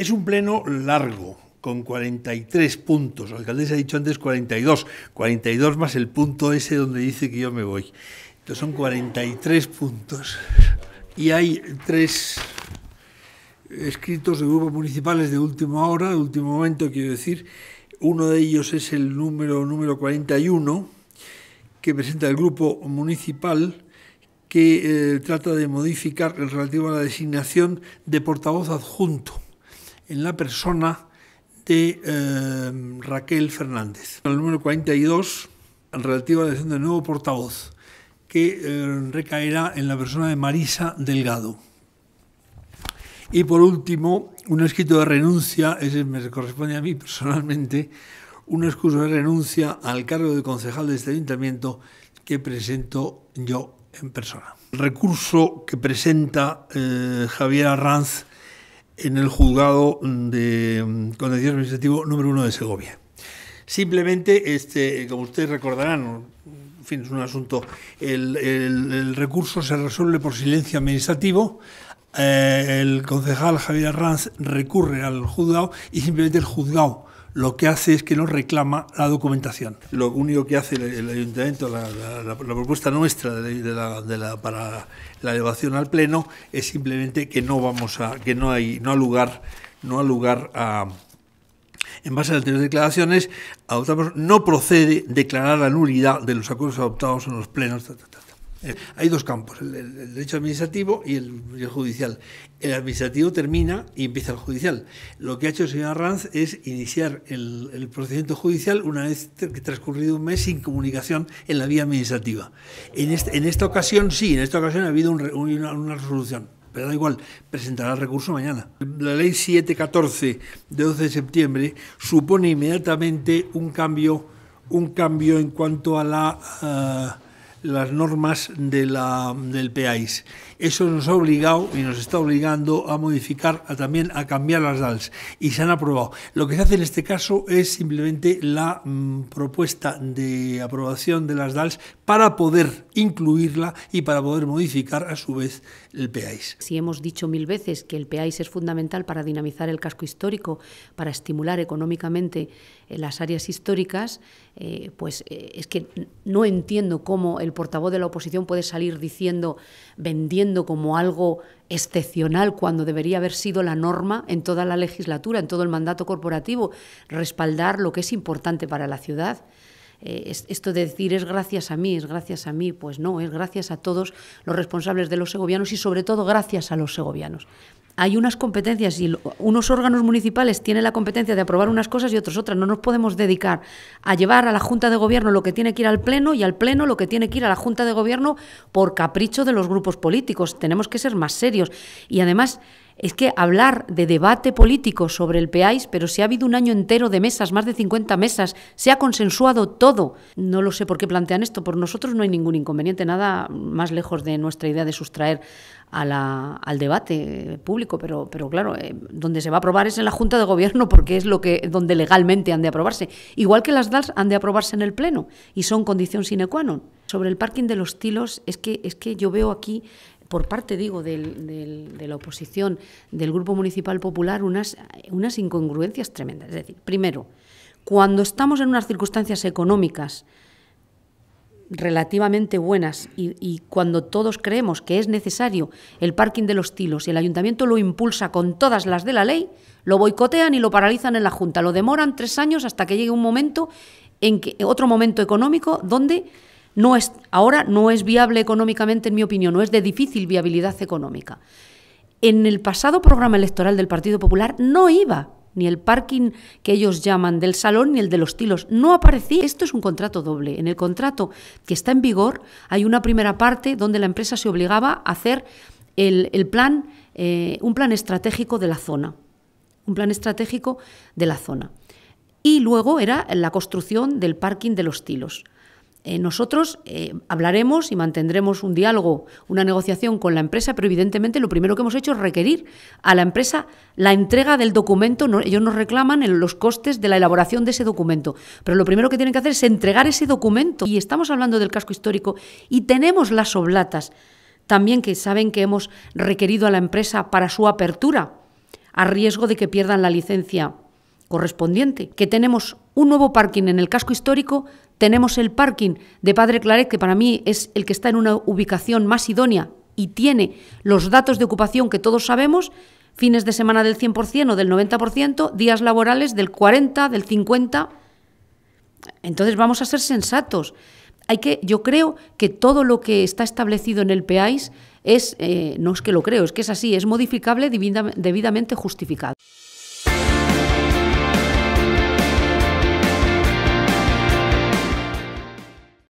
Es un pleno largo, con 43 puntos. La alcaldesa ha dicho antes 42. 42 más el punto ese donde dice que yo me voy. Entonces son 43 puntos. Y hay tres escritos de grupos municipales de última hora, de último momento, quiero decir. Uno de ellos es el número, número 41, que presenta el grupo municipal que eh, trata de modificar el relativo a la designación de portavoz adjunto en la persona de eh, Raquel Fernández. El número 42, relativo a la elección del nuevo portavoz, que eh, recaerá en la persona de Marisa Delgado. Y por último, un escrito de renuncia, ese me corresponde a mí personalmente, un excurso de renuncia al cargo de concejal de este ayuntamiento que presento yo en persona. El recurso que presenta eh, Javier Arranz en el juzgado de mm, contencioso administrativo número uno de Segovia. Simplemente, este, como ustedes recordarán, en fin, es un asunto, el, recurso se resuelve por silencio administrativo, eh, el concejal Javier Arranz recurre al juzgado y simplemente el juzgado lo que hace es que no reclama la documentación. Lo único que hace el, ayuntamiento, la, propuesta nuestra para la elevación al pleno es simplemente que no vamos a, que no hay, no ha lugar, no ha lugar a en base a las declaraciones, adoptamos, no procede declarar la nulidad de los acuerdos adoptados en los plenos. Ta, eh, hay dos campos, el, derecho administrativo y el, judicial. El administrativo termina y empieza el judicial. Lo que ha hecho el señor Arranz es iniciar el, procedimiento judicial una vez que transcurrido un mes sin comunicación en la vía administrativa. En, esta ocasión sí, en esta ocasión ha habido una, resolución pero da igual, presentará el recurso mañana. La ley 714 de 12 de septiembre supone inmediatamente un cambio, un cambio en cuanto a la... Ah, las normas del PAIS. Eso nos ha obligado y nos está obligando a modificar, a también a cambiar las DALs y se han aprobado. Lo que se hace en este caso es simplemente la mm, propuesta de aprobación de las DALs para poder incluirla y para poder modificar a su vez el PAIS. Si hemos dicho mil veces que el PAIS es fundamental para dinamizar el casco histórico, para estimular económicamente en eh, las áreas históricas, eh, pues eh, es que no entiendo cómo el portavoz de la oposición puede salir diciendo, vendiendo como algo excepcional cuando debería haber sido la norma en toda la legislatura, en todo el mandato corporativo, respaldar lo que es importante para la ciudad. esto de decir es gracias a mí, es gracias a mí, pues no, es gracias a todos los responsables de los segovianos y sobre todo gracias a los segovianos hay unas competencias y unos órganos municipales tienen la competencia de aprobar unas cosas y otros otras. No nos podemos dedicar a llevar a la Junta de Gobierno lo que tiene que ir al Pleno y al Pleno lo que tiene que ir a la Junta de Gobierno por capricho de los grupos políticos. Tenemos que ser más serios. Y además es que hablar de debate político sobre el PEAIS, pero si ha habido un año entero de mesas, más de 50 mesas, se ha consensuado todo. No lo sé por qué plantean esto, por nosotros no hay ningún inconveniente, nada más lejos de nuestra idea de sustraer al debate público, pero, pero claro, eh, donde se va a aprobar es en la Junta de Gobierno porque es lo que, donde legalmente han de aprobarse, igual que las DALs han de aprobarse en el Pleno y son condición sine qua non. Sobre el parking de los tilos, es que, es que yo veo aquí por parte, digo, de la oposición del Grupo Municipal Popular unas, incongruencias tremendas. Es decir, primero, cuando estamos en unas circunstancias económicas relativamente buenas y, cuando todos creemos que es necesario el parking de los tilos y el ayuntamiento lo impulsa con todas las de la ley, lo boicotean y lo paralizan en la Junta. Lo demoran tres años hasta que llegue un momento en que, otro momento económico donde ahora no es viable económicamente, en mi opinión, no es de difícil viabilidad económica. En el pasado programa electoral del Partido Popular no iba ni el parking que ellos llaman del salón ni el de los tilos. No aparecía. Esto es un contrato doble. En el contrato que está en vigor hay una primera parte donde la empresa se obligaba a hacer el, plan, eh, un plan estratégico de la zona. Un plan estratégico de la zona. Y luego era la construcción del parking de los tilos. Eh, nosotros eh, hablaremos y mantendremos un diálogo, una negociación con la empresa, pero evidentemente lo primero que hemos hecho es requerir a la empresa la entrega del documento. ellos nos reclaman los costes de la elaboración de ese documento, pero lo primero que tienen que hacer es entregar ese documento. Y estamos hablando del casco histórico y tenemos las oblatas también que saben que hemos requerido a la empresa para su apertura, a riesgo de que pierdan la licencia correspondiente, que tenemos un nuevo parking en el casco histórico, tenemos el parking de Padre Claret, que para mí es el que está en una ubicación más idónea y tiene los datos de ocupación que todos sabemos, fines de semana del 100% o del 90%, días laborales del 40, del 50. Entonces vamos a ser sensatos. Hay que, yo creo que todo lo que está establecido en el PAIS es, eh, no es que lo creo, es que es así, es modificable debidamente justificado.